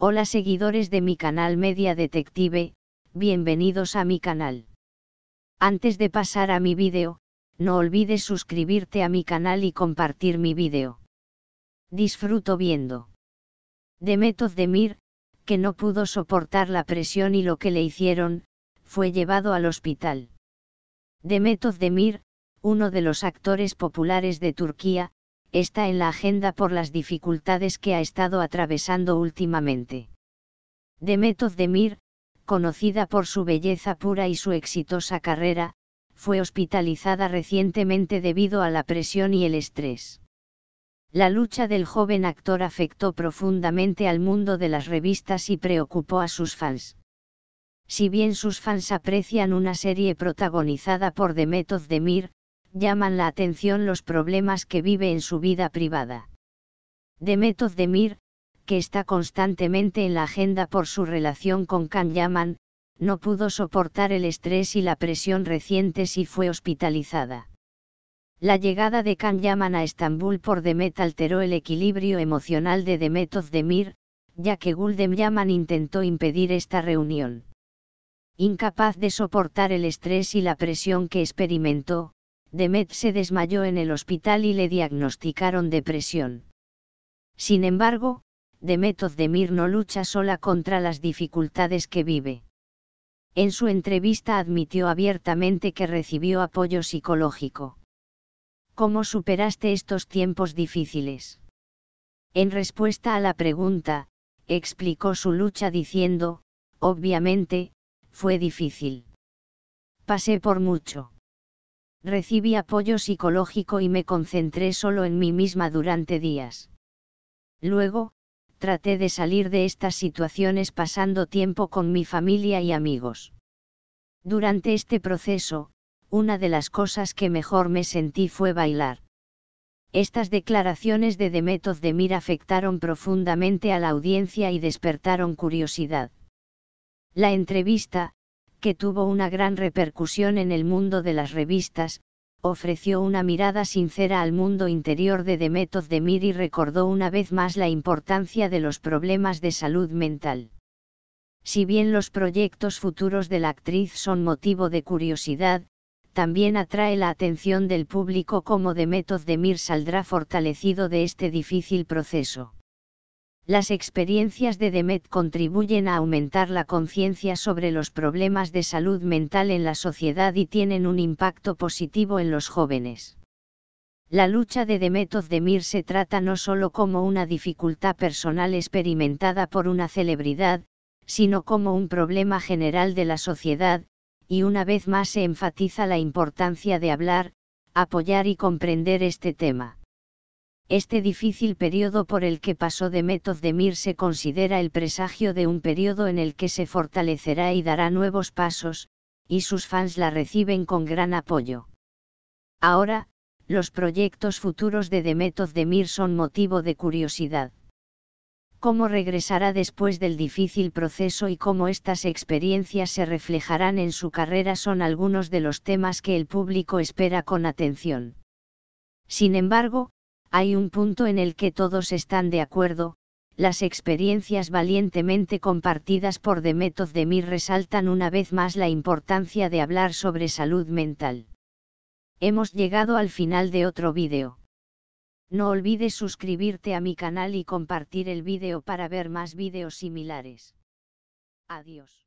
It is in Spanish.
Hola seguidores de mi canal Media Detective, bienvenidos a mi canal. Antes de pasar a mi vídeo, no olvides suscribirte a mi canal y compartir mi vídeo. Disfruto viendo. Demetov Demir, que no pudo soportar la presión y lo que le hicieron, fue llevado al hospital. Demetov Demir, uno de los actores populares de Turquía, está en la agenda por las dificultades que ha estado atravesando últimamente. Demet Demir, conocida por su belleza pura y su exitosa carrera, fue hospitalizada recientemente debido a la presión y el estrés. La lucha del joven actor afectó profundamente al mundo de las revistas y preocupó a sus fans. Si bien sus fans aprecian una serie protagonizada por Demet Demir, llaman la atención los problemas que vive en su vida privada. Demetov Demir, que está constantemente en la agenda por su relación con Can Yaman, no pudo soportar el estrés y la presión recientes y fue hospitalizada. La llegada de Can Yaman a Estambul por Demet alteró el equilibrio emocional de Demetov Demir, ya que Guldem Yaman intentó impedir esta reunión. Incapaz de soportar el estrés y la presión que experimentó, Demet se desmayó en el hospital y le diagnosticaron depresión. Sin embargo, Demet Ozdemir no lucha sola contra las dificultades que vive. En su entrevista admitió abiertamente que recibió apoyo psicológico. ¿Cómo superaste estos tiempos difíciles? En respuesta a la pregunta, explicó su lucha diciendo, obviamente, fue difícil. Pasé por mucho recibí apoyo psicológico y me concentré solo en mí misma durante días. Luego, traté de salir de estas situaciones pasando tiempo con mi familia y amigos. Durante este proceso, una de las cosas que mejor me sentí fue bailar. Estas declaraciones de Demetov de Mir afectaron profundamente a la audiencia y despertaron curiosidad. La entrevista, que tuvo una gran repercusión en el mundo de las revistas, ofreció una mirada sincera al mundo interior de Demetov Demir y recordó una vez más la importancia de los problemas de salud mental. Si bien los proyectos futuros de la actriz son motivo de curiosidad, también atrae la atención del público como Demetov Demir saldrá fortalecido de este difícil proceso. Las experiencias de Demet contribuyen a aumentar la conciencia sobre los problemas de salud mental en la sociedad y tienen un impacto positivo en los jóvenes. La lucha de Demet Ozdemir se trata no solo como una dificultad personal experimentada por una celebridad, sino como un problema general de la sociedad, y una vez más se enfatiza la importancia de hablar, apoyar y comprender este tema. Este difícil periodo por el que pasó Method de Mir se considera el presagio de un periodo en el que se fortalecerá y dará nuevos pasos, y sus fans la reciben con gran apoyo. Ahora, los proyectos futuros de Method de Mir son motivo de curiosidad. Cómo regresará después del difícil proceso y cómo estas experiencias se reflejarán en su carrera son algunos de los temas que el público espera con atención. Sin embargo, hay un punto en el que todos están de acuerdo, las experiencias valientemente compartidas por Method de Mir resaltan una vez más la importancia de hablar sobre salud mental. Hemos llegado al final de otro vídeo. No olvides suscribirte a mi canal y compartir el vídeo para ver más vídeos similares. Adiós.